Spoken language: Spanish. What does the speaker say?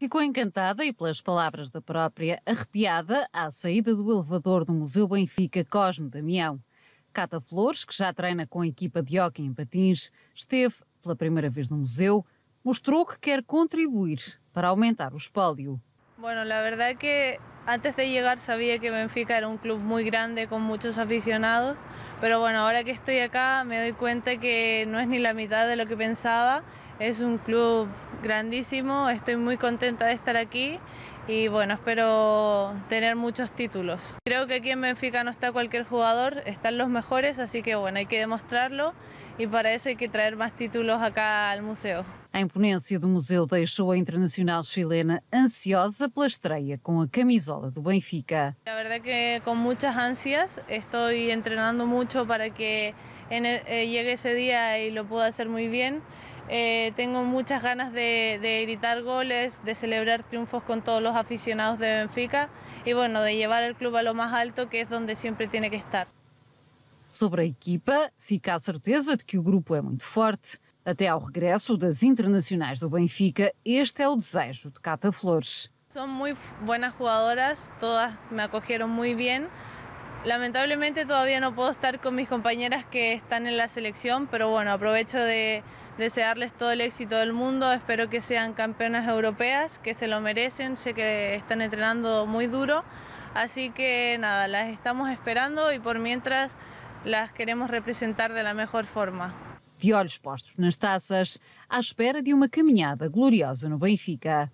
Ficou encantada e, pelas palavras da própria, arrepiada à saída do elevador do Museu Benfica Cosme Damião. Cata Flores, que já treina com a equipa de hockey em patins, esteve pela primeira vez no museu, mostrou que quer contribuir para aumentar o espólio. Bueno, la verdad que antes de llegar sabía que Benfica era un club muy grande con muchos aficionados, pero bueno, ahora que estoy acá me doy cuenta que no es ni la mitad de lo que pensaba. Es un club grandísimo, estoy muy contenta de estar aquí y bueno, espero tener muchos títulos. Creo que aquí en Benfica no está cualquier jugador, están los mejores, así que bueno, hay que demostrarlo y para hay que traer más títulos acá al museo. A imponência do museo deixou a internacional chilena ansiosa la estrella con la camisola do Benfica. La verdad que con muchas ansias Estoy entrenando mucho para que e, eh, llegue ese día y lo pueda hacer muy bien. Eh, tengo muchas ganas de, de, gritar goles, de celebrar triunfos con todos los aficionados de Benfica y bueno, de llevar el club a lo más alto que es donde siempre tiene que estar sobre la equipa, fica a certeza de que o grupo é muito forte. Até ao regresso das internacionais do Benfica, este é o desejo de Cata Flores. Son muy buenas jugadoras, todas me acogieron muy bien. Lamentablemente todavía no puedo estar con mis compañeras que están en la selección, pero bueno, aprovecho de desearles todo el éxito del mundo. Espero que sean campeonas europeas, que se lo merecen, sé que están entrenando muy duro. Así que nada, las estamos esperando y por mientras las queremos representar de la mejor forma. De olhos postos nas taças, à espera de uma caminhada gloriosa no Benfica.